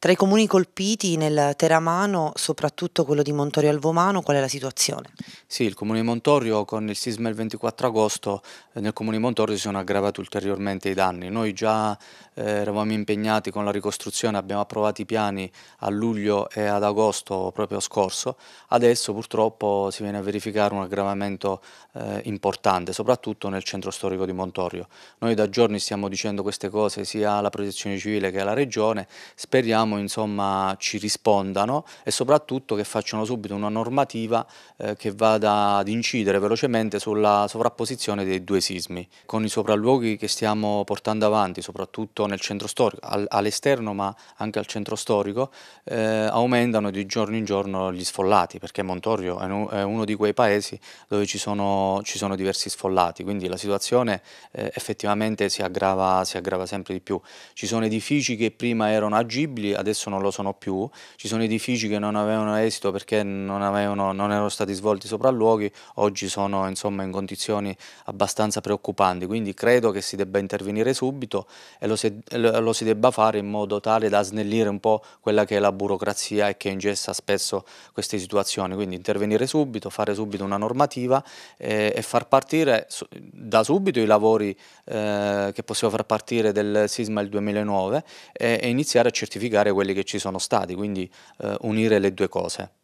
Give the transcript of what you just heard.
Tra i comuni colpiti nel Teramano, soprattutto quello di Montorio Alvomano, qual è la situazione? Sì, il comune di Montorio con il sisma il 24 agosto eh, nel comune di Montorio si sono aggravati ulteriormente i danni. Noi già eh, eravamo impegnati con la ricostruzione, abbiamo approvato i piani a luglio e ad agosto proprio scorso, adesso purtroppo si viene a verificare un aggravamento eh, importante, soprattutto nel centro storico di Montorio. Noi da giorni stiamo dicendo queste cose sia alla protezione civile che alla regione, speriamo insomma ci rispondano e soprattutto che facciano subito una normativa eh, che vada ad incidere velocemente sulla sovrapposizione dei due sismi. Con i sopralluoghi che stiamo portando avanti, soprattutto nel centro storico, al, all'esterno ma anche al centro storico, eh, aumentano di giorno in giorno gli sfollati, perché Montorio è, uno di quei paesi dove ci sono, ci sono diversi sfollati, quindi la situazione eh, effettivamente si aggrava, si aggrava sempre di più. Ci sono edifici che prima erano agibili, adesso non lo sono più, ci sono edifici che non avevano esito perché non, avevano, non erano stati svolti sopralluoghi, oggi sono insomma in condizioni abbastanza preoccupanti, quindi credo che si debba intervenire subito e lo, se, lo si debba fare in modo tale da snellire un po' quella che è la burocrazia e che ingessa spesso queste situazioni, quindi intervenire subito, fare subito una normativa eh, e far partire su, da subito i lavori eh, che possiamo far partire del sisma del 2009 e, e, iniziare a certificare quelli che ci sono stati, quindi eh, unire le due cose.